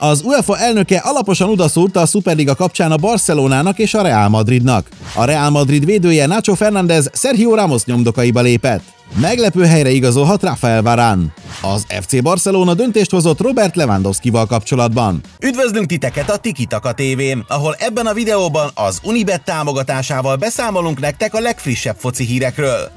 Az UEFA elnöke alaposan odaszúrta a Superliga kapcsán a Barcelonának és a Real Madridnak. A Real Madrid védője Nacho Fernández Sergio Ramos nyomdokaiba lépett. Meglepő helyre igazolhat Rafael Varán. Az FC Barcelona döntést hozott Robert Lewandowski-val kapcsolatban. Üdvözlünk titeket a Taka TV, ahol ebben a videóban az Unibet támogatásával beszámolunk nektek a legfrissebb foci hírekről.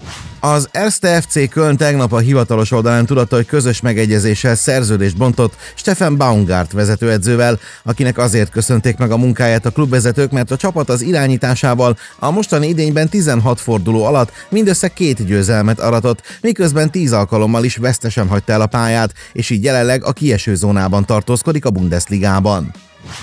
Az Erste FC Köln tegnap a hivatalos oldalán tudta, hogy közös megegyezéssel szerződést bontott Stefan Baumgart vezetőedzővel, akinek azért köszönték meg a munkáját a klubvezetők, mert a csapat az irányításával a mostani idényben 16 forduló alatt mindössze két győzelmet arat csapatot, miközben tíz alkalommal is vesztesen hagyta el a pályát, és így jelenleg a kieső zónában tartózkodik a Bundesligában.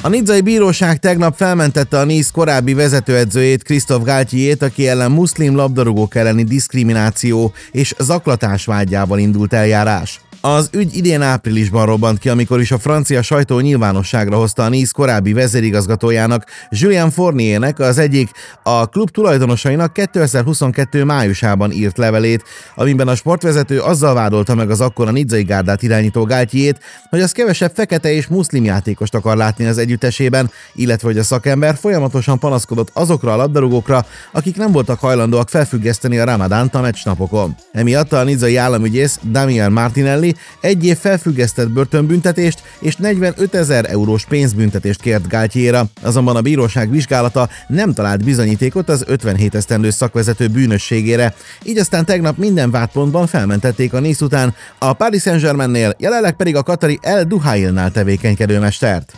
A nidzai bíróság tegnap felmentette a Nice korábbi vezetőedzőjét, Krisztof Galtjét, aki ellen muszlim labdarúgók elleni diszkrimináció és zaklatás vágyával indult eljárás. Az ügy idén áprilisban robbant ki, amikor is a francia sajtó nyilvánosságra hozta a NISZ korábbi vezérigazgatójának, Julien Fourniernek az egyik a klub tulajdonosainak 2022. májusában írt levelét, amiben a sportvezető azzal vádolta meg az akkora nidzai gárdát irányító gátjét, hogy az kevesebb fekete és muszlim játékost akar látni az együttesében, illetve hogy a szakember folyamatosan panaszkodott azokra a labdarúgókra, akik nem voltak hajlandóak felfüggeszteni a ramadánt a meccsnapokon. Emiatt a nidzai államügyész Damian Martinelli felajánlani, egy év felfüggesztett börtönbüntetést és 45 ezer eurós pénzbüntetést kért Gátyéra. Azonban a bíróság vizsgálata nem talált bizonyítékot az 57 esztendő szakvezető bűnösségére, így aztán tegnap minden vádpontban felmentették a Nice után, a Paris Saint-Germainnél, jelenleg pedig a Katari El Duhailnál tevékenykedő mestert.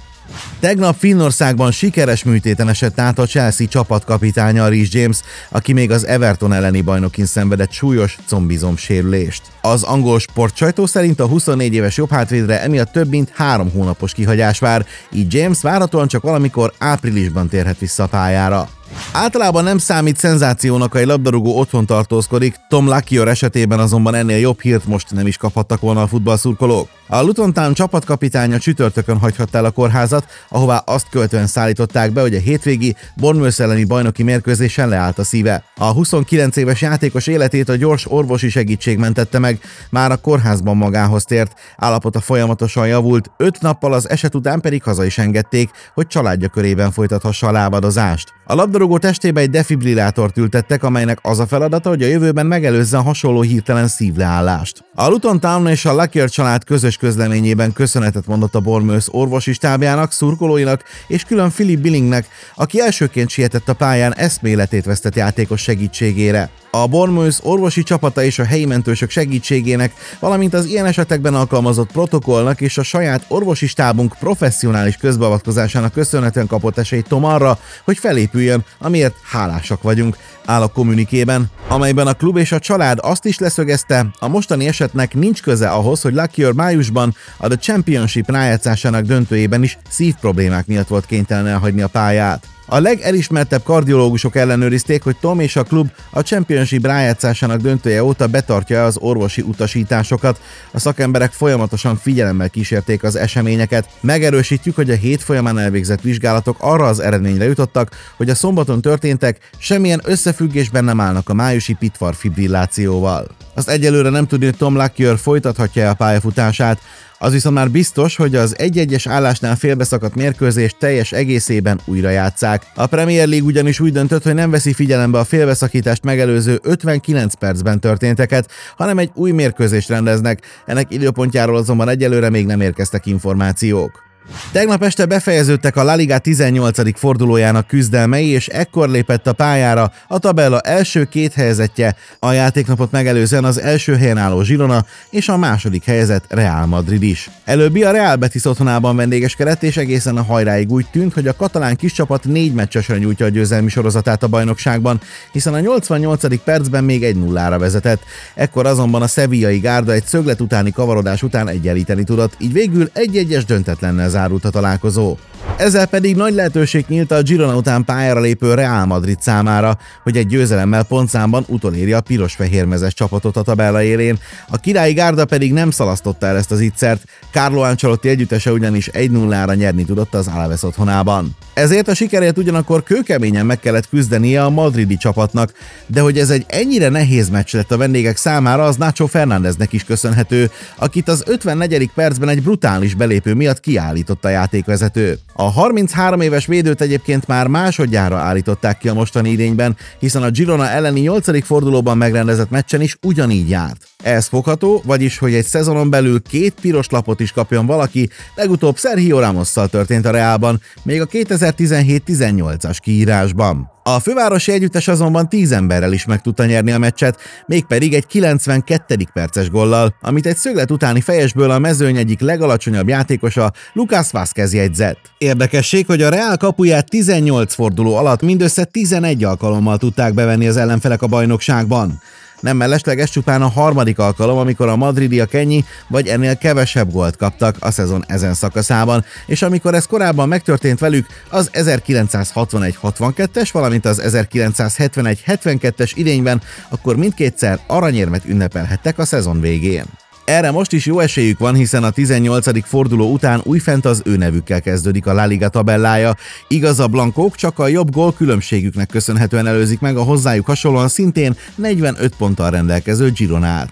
Tegnap Finnországban sikeres műtéten esett át a Chelsea csapatkapitánya Rhys James, aki még az Everton elleni bajnokin szenvedett súlyos combizom sérülést. Az angol sportsajtó szerint a 24 éves jobb hátvédre emiatt több mint három hónapos kihagyás vár, így James várhatóan csak valamikor áprilisban térhet vissza a pályára. Általában nem számít szenzációnak, ha egy labdarúgó otthon tartózkodik, Tom Lakior esetében azonban ennél jobb hírt most nem is kaphattak volna a futballszurkolók. A Luton Town csapatkapitánya csütörtökön hagyhatta el a kórházat, ahová azt követően szállították be, hogy a hétvégi Bournemouth elleni bajnoki mérkőzésen leállt a szíve. A 29 éves játékos életét a gyors orvosi segítség mentette meg, már a kórházban magához tért. Állapota folyamatosan javult, 5 nappal az eset után pedig haza is engedték, hogy családja körében folytathassa a lábadozást. A labdarúgó testébe egy defibrillátort ültettek, amelynek az a feladata, hogy a jövőben megelőzze a hasonló hirtelen szívleállást. A Luton Town és a Lockyer család közös közleményében köszönetet mondott a Bormősz orvosi stábjának, szurkolóinak és külön Philip Billingnek, aki elsőként sietett a pályán eszméletét vesztett játékos segítségére. A Bournemouth orvosi csapata és a helyi mentősök segítségének, valamint az ilyen esetekben alkalmazott protokollnak és a saját orvosi stábunk professzionális közbeavatkozásának köszönhetően kapott esélyt Tom arra, hogy felépüljön, amiért hálásak vagyunk, áll a kommunikében, amelyben a klub és a család azt is leszögezte, a mostani esetnek nincs köze ahhoz, hogy Lakior májusban a The Championship rájátszásának döntőjében is szívproblémák miatt volt kénytelen elhagyni a pályát. A legelismertebb kardiológusok ellenőrizték, hogy Tom és a klub a Championship rájátszásának döntője óta betartja az orvosi utasításokat. A szakemberek folyamatosan figyelemmel kísérték az eseményeket. Megerősítjük, hogy a hét folyamán elvégzett vizsgálatok arra az eredményre jutottak, hogy a szombaton történtek semmilyen összefüggésben nem állnak a májusi pitvar fibrillációval. Azt egyelőre nem tudni, hogy Tom Lakier folytathatja-e a pályafutását. Az viszont már biztos, hogy az egy-egyes állásnál félbeszakadt mérkőzés teljes egészében újra játszák. A Premier League ugyanis úgy döntött, hogy nem veszi figyelembe a félbeszakítást megelőző 59 percben történteket, hanem egy új mérkőzést rendeznek. Ennek időpontjáról azonban egyelőre még nem érkeztek információk. Tegnap este befejeződtek a La Liga 18. fordulójának küzdelmei, és ekkor lépett a pályára a tabella első két helyzetje a játéknapot megelőzően az első helyen álló Zsirona és a második helyzet Real Madrid is. Előbbi a Real Betis otthonában vendégeskedett, és egészen a hajráig úgy tűnt, hogy a katalán kis csapat négy meccsesre nyújtja a győzelmi sorozatát a bajnokságban, hiszen a 88. percben még egy nullára vezetett. Ekkor azonban a sevillai gárda egy szöglet utáni kavarodás után egyenlíteni tudott, így végül egy egyes döntetlen lezárult a találkozó. Ezzel pedig nagy lehetőség nyílt a Girona után pályára lépő Real Madrid számára, hogy egy győzelemmel pontszámban utolérje a piros-fehérmezes csapatot a tabella élén. A királyi gárda pedig nem szalasztotta el ezt az ittszert, Carlo Ancelotti együttese ugyanis 1-0-ra nyerni tudott az Alaves otthonában. Ezért a sikerért ugyanakkor kőkeményen meg kellett küzdenie a madridi csapatnak, de hogy ez egy ennyire nehéz meccs lett a vendégek számára, az Nacho Fernándeznek is köszönhető, akit az 54. percben egy brutális belépő miatt kiállított a játékvezető. A 33 éves védőt egyébként már másodjára állították ki a mostani idényben, hiszen a Girona elleni 8. fordulóban megrendezett meccsen is ugyanígy járt. Ez fogható, vagyis hogy egy szezonon belül két piros lapot is kapjon valaki, legutóbb Sergio ramos történt a Reálban, még a 2017-18-as kiírásban. A fővárosi együttes azonban 10 emberrel is meg tudta nyerni a meccset, mégpedig egy 92. perces gollal, amit egy szöglet utáni fejesből a mezőny egyik legalacsonyabb játékosa Lucas Vázquez jegyzett. Érdekesség, hogy a Real kapuját 18 forduló alatt mindössze 11 alkalommal tudták bevenni az ellenfelek a bajnokságban. Nem mellesleg ez csupán a harmadik alkalom, amikor a madridiak ennyi vagy ennél kevesebb gólt kaptak a szezon ezen szakaszában, és amikor ez korábban megtörtént velük, az 1961-62-es, valamint az 1971-72-es idényben, akkor mindkétszer aranyérmet ünnepelhettek a szezon végén. Erre most is jó esélyük van, hiszen a 18. forduló után újfent az ő nevükkel kezdődik a La Liga tabellája. Igaz, a blankók csak a jobb gól különbségüknek köszönhetően előzik meg a hozzájuk hasonlóan szintén 45 ponttal rendelkező Gironát.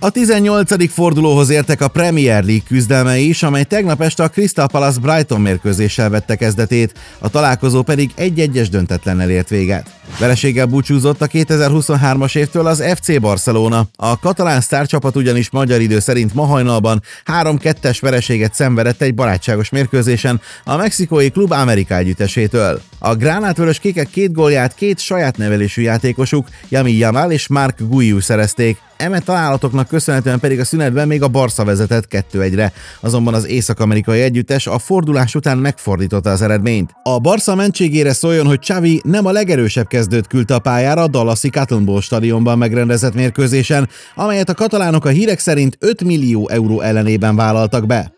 A 18. fordulóhoz értek a Premier League küzdelmei is, amely tegnap este a Crystal Palace Brighton mérkőzéssel vette kezdetét, a találkozó pedig egy-egyes döntetlennel ért véget. Vereséggel búcsúzott a 2023-as évtől az FC Barcelona. A katalán sztárcsapat ugyanis magyar idő szerint ma hajnalban 3-2-es vereséget szenvedett egy barátságos mérkőzésen a mexikói klub Amerika együttesétől. A gránátvörös kékek két gólját két saját nevelésű játékosuk, Jami Jamal és Mark Guiú szerezték. Eme találatoknak gólunknak köszönhetően pedig a szünetben még a Barca vezetett 2-1-re, azonban az észak-amerikai együttes a fordulás után megfordította az eredményt. A Barca mentségére szóljon, hogy Xavi nem a legerősebb kezdőt küldte a pályára a Dallasi Cotton stadionban megrendezett mérkőzésen, amelyet a katalánok a hírek szerint 5 millió euró ellenében vállaltak be.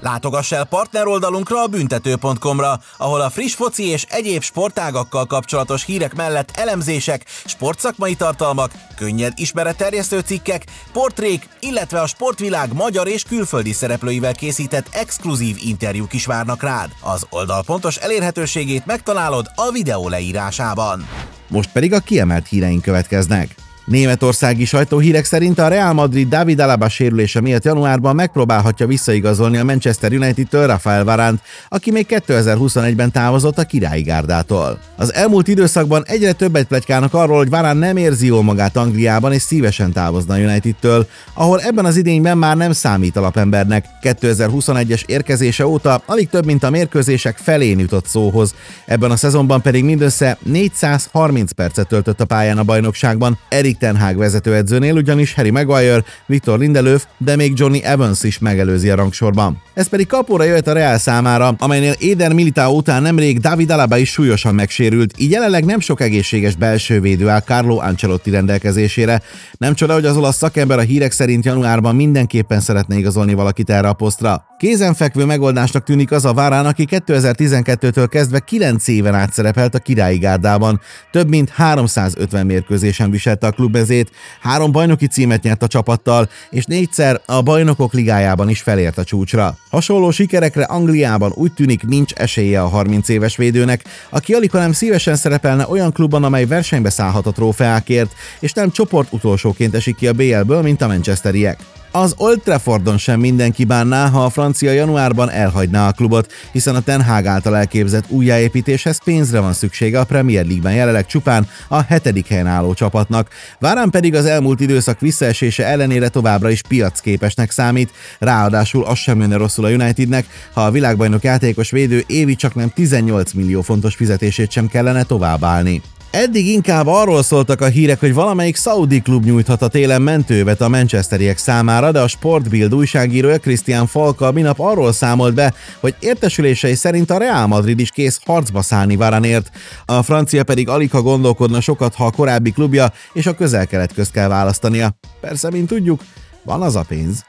Látogass el partner oldalunkra a büntető.com-ra, ahol a friss foci és egyéb sportágakkal kapcsolatos hírek mellett elemzések, sportszakmai tartalmak, könnyed ismeretterjesztő cikkek, portrék, illetve a sportvilág magyar és külföldi szereplőivel készített exkluzív interjúk is várnak rád. Az oldal pontos elérhetőségét megtalálod a videó leírásában. Most pedig a kiemelt híreink következnek. Németországi sajtóhírek szerint a Real Madrid David Alaba sérülése miatt januárban megpróbálhatja visszaigazolni a Manchester United-től Rafael Varánt, aki még 2021-ben távozott a királyi gárdától. Az elmúlt időszakban egyre többet plegykálnak arról, hogy Varán nem érzi jól magát Angliában és szívesen távozna a United-től, ahol ebben az idényben már nem számít alapembernek. 2021-es érkezése óta alig több mint a mérkőzések felén jutott szóhoz, ebben a szezonban pedig mindössze 430 percet töltött a pályán a bajnokságban. Erik Ten Hag vezetőedzőnél, ugyanis Harry Maguire, Victor Lindelöf, de még Johnny Evans is megelőzi a rangsorban. Ez pedig kapóra jöhet a Real számára, amelynél Éder militá után nemrég David Alaba is súlyosan megsérült, így jelenleg nem sok egészséges belső védő áll Carlo Ancelotti rendelkezésére. Nem csoda, hogy az olasz szakember a hírek szerint januárban mindenképpen szeretne igazolni valakit erre a posztra. Kézenfekvő megoldásnak tűnik az a Várán, aki 2012-től kezdve 9 éven át szerepelt a királyi gárdában. Több mint 350 mérkőzésen viselte a klubezét, három bajnoki címet nyert a csapattal, és négyszer a bajnokok ligájában is felért a csúcsra. Hasonló sikerekre Angliában úgy tűnik nincs esélye a 30 éves védőnek, aki alig nem szívesen szerepelne olyan klubban, amely versenybe szállhat a trófeákért, és nem csoport utolsóként esik ki a BL-ből, mint a Manchesteriek. Az Old Traffordon sem mindenki bánná, ha a francia januárban elhagyná a klubot, hiszen a Ten Hag által elképzett újjáépítéshez pénzre van szüksége a Premier League-ben jelenleg csupán a hetedik helyen álló csapatnak. Várán pedig az elmúlt időszak visszaesése ellenére továbbra is piacképesnek számít, ráadásul az sem jönne rosszul a Unitednek, ha a világbajnok játékos védő évi csak nem 18 millió fontos fizetését sem kellene továbbállni. Eddig inkább arról szóltak a hírek, hogy valamelyik szaudi klub nyújthat a télen mentővet a manchesteriek számára, de a Sportbild újságírója Christian Falka minap arról számolt be, hogy értesülései szerint a Real Madrid is kész harcba szállni Varanért. A francia pedig alig ha gondolkodna sokat, ha a korábbi klubja és a közel-kelet közt kell választania. Persze, mint tudjuk, van az a pénz.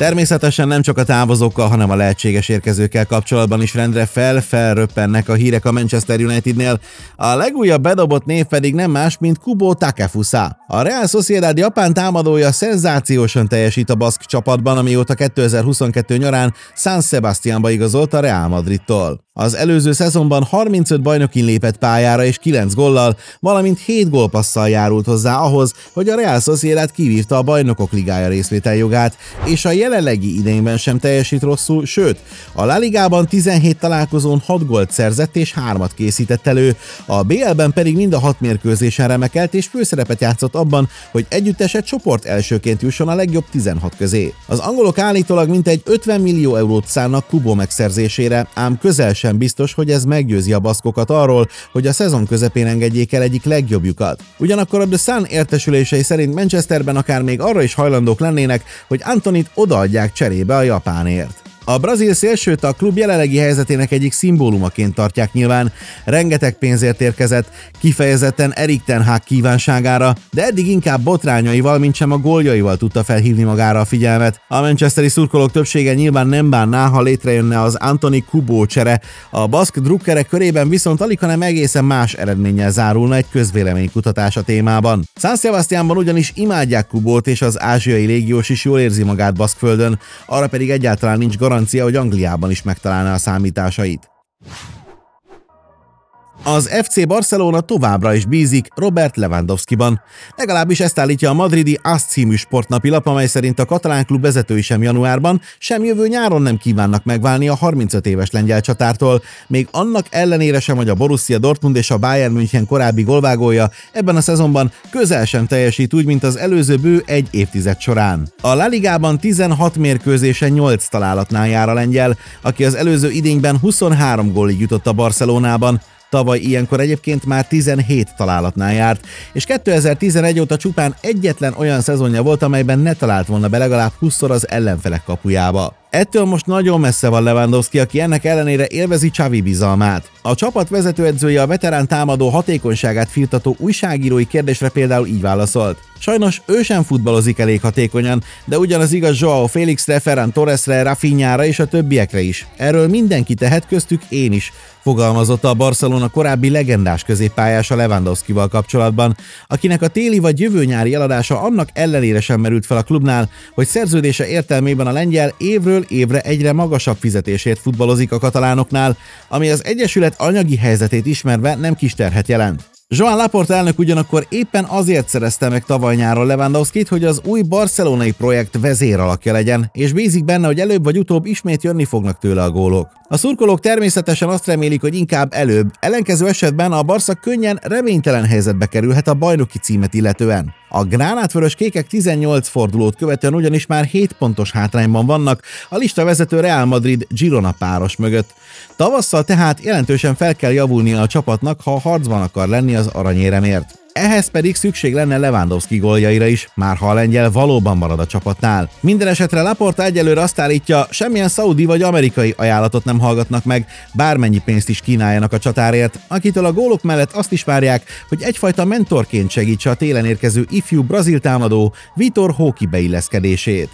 Természetesen nem csak a távozókkal, hanem a lehetséges érkezőkkel kapcsolatban is rendre fel-felröppennek a hírek a Manchester Unitednél. A legújabb bedobott név pedig nem más, mint Kubo Takefusa. A Real Sociedad japán támadója szenzációsan teljesít a baszk csapatban, amióta 2022 nyarán San Sebastianba igazolt a Real Madridtól. Az előző szezonban 35 bajnokin lépett pályára és 9 gollal, valamint 7 gólpasszal járult hozzá ahhoz, hogy a Real Sociedad kivívta a bajnokok ligája részvételjogát, és a jelenlegi idényben sem teljesít rosszul, sőt, a La Ligában 17 találkozón 6 gólt szerzett és 3-at készített elő, a BL-ben pedig mind a 6 mérkőzésen remekelt és főszerepet játszott abban, hogy együtteset csoport elsőként jusson a legjobb 16 közé. Az angolok állítólag mintegy 50 millió eurót szánnak Kubo megszerzésére, ám közel sem biztos, hogy ez meggyőzi a baszkokat arról, hogy a szezon közepén engedjék el egyik legjobbjukat. Ugyanakkor a The Sun értesülései szerint Manchesterben akár még arra is hajlandók lennének, hogy Antonit odaadják cserébe a japánért. A brazil szélsőt a klub jelenlegi helyzetének egyik szimbólumaként tartják nyilván. Rengeteg pénzért érkezett, kifejezetten Erik Ten Hag kívánságára, de eddig inkább botrányaival, mint sem a góljaival tudta felhívni magára a figyelmet. A Manchesteri szurkolók többsége nyilván nem bánná, ha létrejönne az Anthony Kubo csere. A baszk drukkerek körében viszont alig, hanem egészen más eredménnyel zárulna egy közvéleménykutatás a témában. San Sebastianban ugyanis imádják Kubót, és az ázsiai légiós is jól érzi magát Baszkföldön, arra pedig egyáltalán nincs garancia garancia, hogy Angliában is megtalálná a számításait. Az FC Barcelona továbbra is bízik Robert Lewandowski-ban. Legalábbis ezt állítja a madridi ASZ című sportnapi lap, amely szerint a katalán klub vezetői sem januárban, sem jövő nyáron nem kívánnak megválni a 35 éves lengyel csatártól. Még annak ellenére sem, hogy a Borussia Dortmund és a Bayern München korábbi golvágója ebben a szezonban közel sem teljesít úgy, mint az előző bő egy évtized során. A La Ligában 16 mérkőzésen 8 találatnál jár a lengyel, aki az előző idényben 23 gólig jutott a Barcelonában. Tavaly ilyenkor egyébként már 17 találatnál járt, és 2011 óta csupán egyetlen olyan szezonja volt, amelyben ne talált volna be legalább 20-szor az ellenfelek kapujába. Ettől most nagyon messze van Lewandowski, aki ennek ellenére élvezi Csavi bizalmát. A csapat vezetőedzője a veterán támadó hatékonyságát firtató újságírói kérdésre például így válaszolt. Sajnos ő sem futballozik elég hatékonyan, de ugyanaz igaz Joao Félixre, Ferran Torresre, Rafinhára és a többiekre is. Erről mindenki tehet, köztük én is, fogalmazott a Barcelona korábbi legendás középpályása Lewandowskival kapcsolatban, akinek a téli vagy jövő nyári eladása annak ellenére sem merült fel a klubnál, hogy szerződése értelmében a lengyel évről évről évre egyre magasabb fizetésért futballozik a katalánoknál, ami az Egyesület anyagi helyzetét ismerve nem kis terhet jelent. Joan Laporte elnök ugyanakkor éppen azért szerezte meg tavaly nyáron Lewandowski-t, hogy az új barcelonai projekt vezér alakja legyen, és bízik benne, hogy előbb vagy utóbb ismét jönni fognak tőle a gólok. A szurkolók természetesen azt remélik, hogy inkább előbb, ellenkező esetben a Barca könnyen reménytelen helyzetbe kerülhet a bajnoki címet illetően. A gránátvörös kékek 18 fordulót követően ugyanis már 7 pontos hátrányban vannak, a lista vezető Real Madrid Girona páros mögött. Tavasszal tehát jelentősen fel kell javulnia a csapatnak, ha harcban akar lenni az aranyéremért ehhez pedig szükség lenne Lewandowski góljaira is, már ha a lengyel valóban marad a csapatnál. Minden esetre Laporta egyelőre azt állítja, semmilyen szaudi vagy amerikai ajánlatot nem hallgatnak meg, bármennyi pénzt is kínáljanak a csatárért, akitől a gólok mellett azt is várják, hogy egyfajta mentorként segítse a télen érkező ifjú brazil támadó Vitor Hóki beilleszkedését.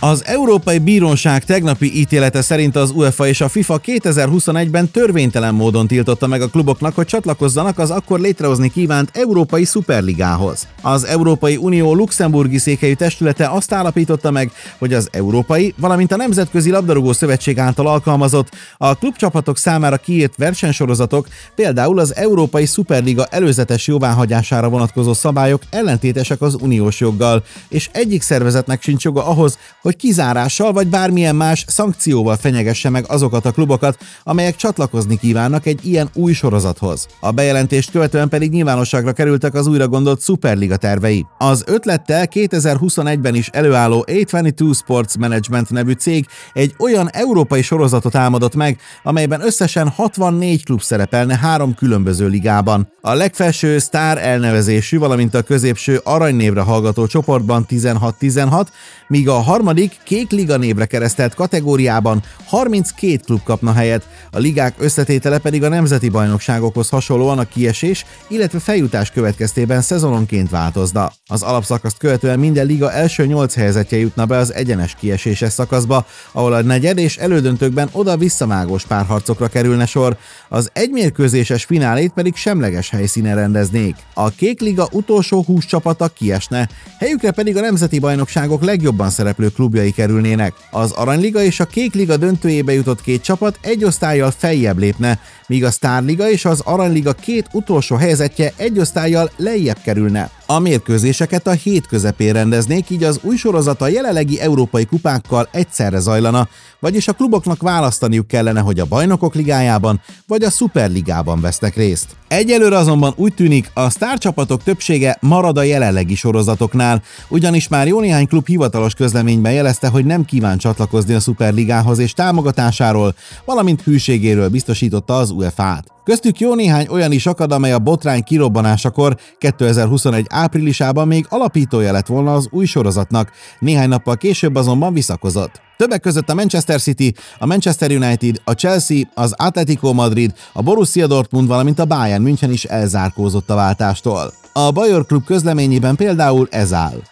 Az Európai Bíróság tegnapi ítélete szerint az UEFA és a FIFA 2021-ben törvénytelen módon tiltotta meg a kluboknak, hogy csatlakozzanak az akkor létrehozni kívánt Európai Szuperligához. Az Európai Unió luxemburgi székelyű testülete azt állapította meg, hogy az Európai, valamint a Nemzetközi Labdarúgó Szövetség által alkalmazott a klubcsapatok számára kiírt versenysorozatok, például az Európai Szuperliga előzetes jóváhagyására vonatkozó szabályok ellentétesek az uniós joggal, és egyik szervezetnek sincs joga ahhoz, hogy kizárással vagy bármilyen más szankcióval fenyegesse meg azokat a klubokat, amelyek csatlakozni kívánnak egy ilyen új sorozathoz. A bejelentést követően pedig nyilvánosságra kerültek az újra gondolt Superliga tervei. Az ötlettel 2021-ben is előálló A22 Sports Management nevű cég egy olyan európai sorozatot álmodott meg, amelyben összesen 64 klub szerepelne három különböző ligában. A legfelső sztár elnevezésű, valamint a középső aranynévre hallgató csoportban 16-16, míg a harmadik harmadik kék liga névre keresztelt kategóriában 32 klub kapna helyet, a ligák összetétele pedig a nemzeti bajnokságokhoz hasonlóan a kiesés, illetve feljutás következtében szezononként változna. Az alapszakaszt követően minden liga első 8 helyzetje jutna be az egyenes kieséses szakaszba, ahol a negyed és elődöntőkben oda visszamágos párharcokra kerülne sor, az egymérkőzéses finálét pedig semleges helyszínen rendeznék. A kék liga utolsó 20 csapata kiesne, helyükre pedig a nemzeti bajnokságok legjobban szereplő klub klubjai kerülnének. Az Aranyliga és a Kékliga döntőjébe jutott két csapat egy osztályjal feljebb lépne, míg a Sztárliga és az Aranyliga két utolsó helyzetje egy osztályjal lejjebb kerülne. A mérkőzéseket a hét közepén rendeznék, így az új sorozat a jelenlegi európai kupákkal egyszerre zajlana, vagyis a kluboknak választaniuk kellene, hogy a Bajnokok Ligájában vagy a Szuperligában vesznek részt. Egyelőre azonban úgy tűnik, a sztárcsapatok többsége marad a jelenlegi sorozatoknál, ugyanis már jó néhány klub hivatalos közleményben jelezte, hogy nem kíván csatlakozni a Superligához és támogatásáról, valamint hűségéről biztosította az UEFA-t. Köztük jó néhány olyan is akad, amely a botrány kirobbanásakor 2021 áprilisában még alapítója lett volna az új sorozatnak, néhány nappal később azonban visszakozott. Többek között a Manchester City, a Manchester United, a Chelsea, az Atletico Madrid, a Borussia Dortmund, valamint a Bayern München is elzárkózott a váltástól. A Bajor Klub közleményében például ez áll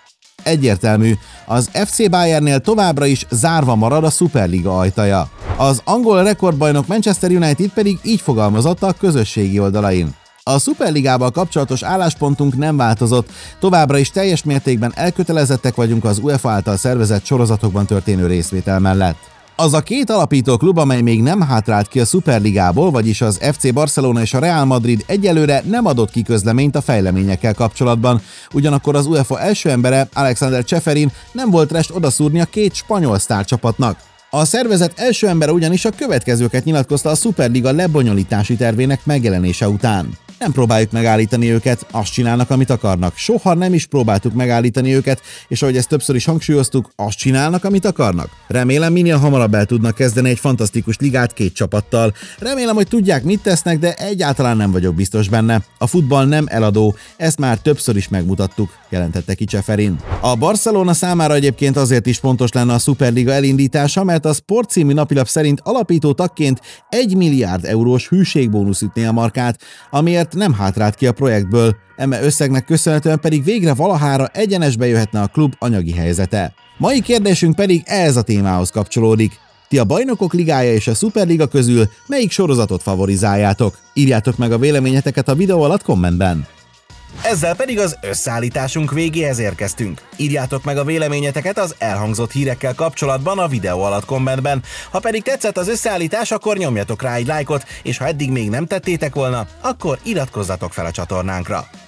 egyértelmű, az FC Bayernnél továbbra is zárva marad a Superliga ajtaja. Az angol rekordbajnok Manchester United pedig így fogalmazott a közösségi oldalain. A Superligával kapcsolatos álláspontunk nem változott, továbbra is teljes mértékben elkötelezettek vagyunk az UEFA által szervezett sorozatokban történő részvétel mellett az a két alapító klub, amely még nem hátrált ki a Superligából, vagyis az FC Barcelona és a Real Madrid egyelőre nem adott ki közleményt a fejleményekkel kapcsolatban. Ugyanakkor az UEFA első embere, Alexander Cseferin nem volt rest odaszúrni a két spanyol sztárcsapatnak. A szervezet első embere ugyanis a következőket nyilatkozta a Superliga lebonyolítási tervének megjelenése után. Nem próbáljuk megállítani őket, azt csinálnak, amit akarnak. Soha nem is próbáltuk megállítani őket, és ahogy ezt többször is hangsúlyoztuk, azt csinálnak, amit akarnak. Remélem minél hamarabb el tudnak kezdeni egy fantasztikus ligát két csapattal. Remélem, hogy tudják, mit tesznek, de egyáltalán nem vagyok biztos benne. A futball nem eladó, ezt már többször is megmutattuk, jelentette ki Cseferin. A Barcelona számára egyébként azért is fontos lenne a Superliga elindítása, mert a Sport című napilap szerint alapító tagként 1 milliárd eurós hűségbónusz ütné a markát, amiért Hát nem hátrált ki a projektből, eme összegnek köszönhetően pedig végre valahára egyenesbe jöhetne a klub anyagi helyzete. Mai kérdésünk pedig ehhez a témához kapcsolódik. Ti a Bajnokok Ligája és a Superliga közül melyik sorozatot favorizáljátok? Írjátok meg a véleményeteket a videó alatt kommentben. Ezzel pedig az összeállításunk végéhez érkeztünk. Írjátok meg a véleményeteket az elhangzott hírekkel kapcsolatban a videó alatt kommentben. Ha pedig tetszett az összeállítás, akkor nyomjatok rá egy lájkot, és ha eddig még nem tettétek volna, akkor iratkozzatok fel a csatornánkra.